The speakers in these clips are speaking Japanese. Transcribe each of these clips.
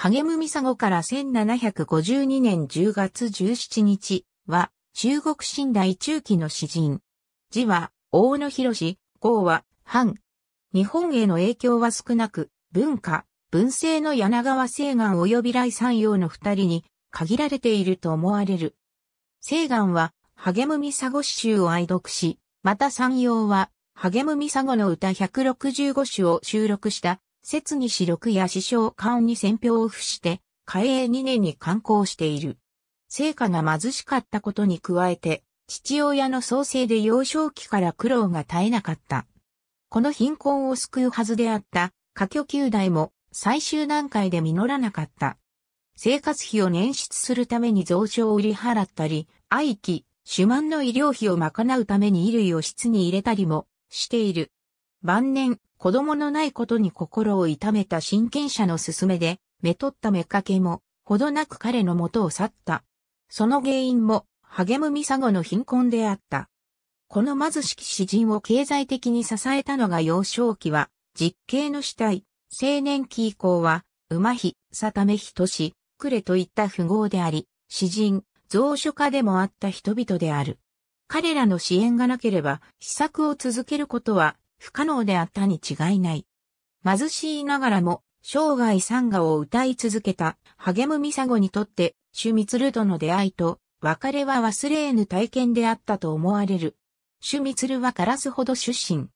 ハゲムミサゴから1752年10月17日は、中国新代中期の詩人。字は、大野博士、号は、藩。日本への影響は少なく、文化、文政の柳川聖岩及び来山陽の二人に限られていると思われる。聖岩は、ハゲムミサゴ詩集を愛読し、また山陽は、ハゲムミサゴの歌165首を収録した節に四六や師匠官に選票を付して、開永2年に観光している。成果が貧しかったことに加えて、父親の創生で幼少期から苦労が絶えなかった。この貧困を救うはずであった、家居九代も最終段階で実らなかった。生活費を捻出するために蔵書を売り払ったり、愛機、主満の医療費を賄うために衣類を室に入れたりもしている。晩年、子供のないことに心を痛めた親権者の勧めで、目取った目かけも、ほどなく彼の元を去った。その原因も、励むミサゴの貧困であった。この貧しき詩人を経済的に支えたのが幼少期は、実刑の死体、青年期以降は、馬日、さためひとし、くれといった富豪であり、詩人、蔵書家でもあった人々である。彼らの支援がなければ、施策を続けることは不可能であったに違いない。貧しいながらも、生涯ンガを歌い続けた、励むミサゴにとって、シュミツルとの出会いと、別れは忘れ得ぬ体験であったと思われる。シュミツルはカラスほど出身。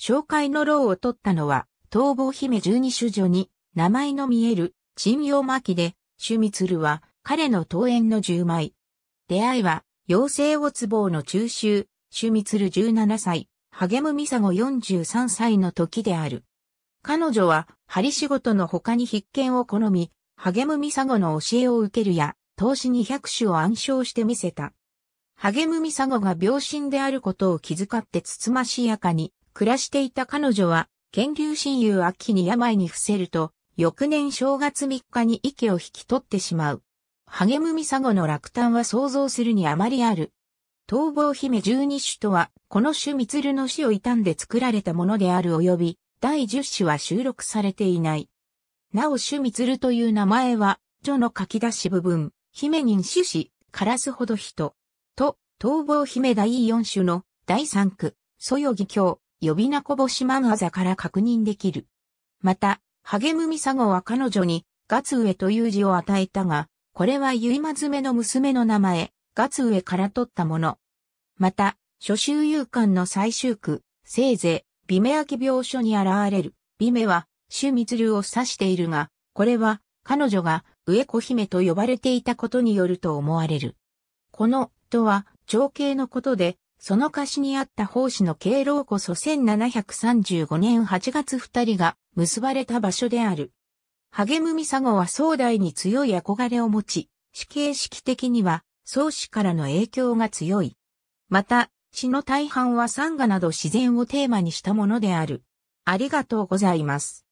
紹介の牢を取ったのは、逃亡姫十二種女に、名前の見える、陳陽巻で、シュミツルは、彼の桃園の十枚。出会いは、妖精を壺の中州、シュミツル十七歳、励むミサゴ43歳の時である。彼女は、針仕事の他に必見を好み、励むミサゴの教えを受けるや、投資200種を暗唱してみせた。励むミサゴが病身であることを気遣ってつつましやかに暮らしていた彼女は、権流親友秋に病に伏せると、翌年正月3日に息を引き取ってしまう。励むミサゴの落胆は想像するにあまりある。逃亡姫十二種とは、この種三の死を傷んで作られたものである及び、第十種は収録されていない。なお種三という名前は、序の書き出し部分、姫人種子、カラスほど人。と、逃亡姫第四種の第三句、そよぎ教、呼び名こぼしまんあざから確認できる。また、励むみさごは彼女に、ガツウエという字を与えたが、これは結いまずめの娘の名前、月上から取ったもの。また、初秋遊館の最終句、せいぜい、美目秋病書に現れる、美目は、朱密流を指しているが、これは、彼女が、上子姫と呼ばれていたことによると思われる。この、とは、情景のことで、その歌詞にあった奉仕の敬老こそ1735年8月二人が結ばれた場所である。励むミサゴは壮大に強い憧れを持ち、死刑式的には創始からの影響が強い。また、詩の大半は山河など自然をテーマにしたものである。ありがとうございます。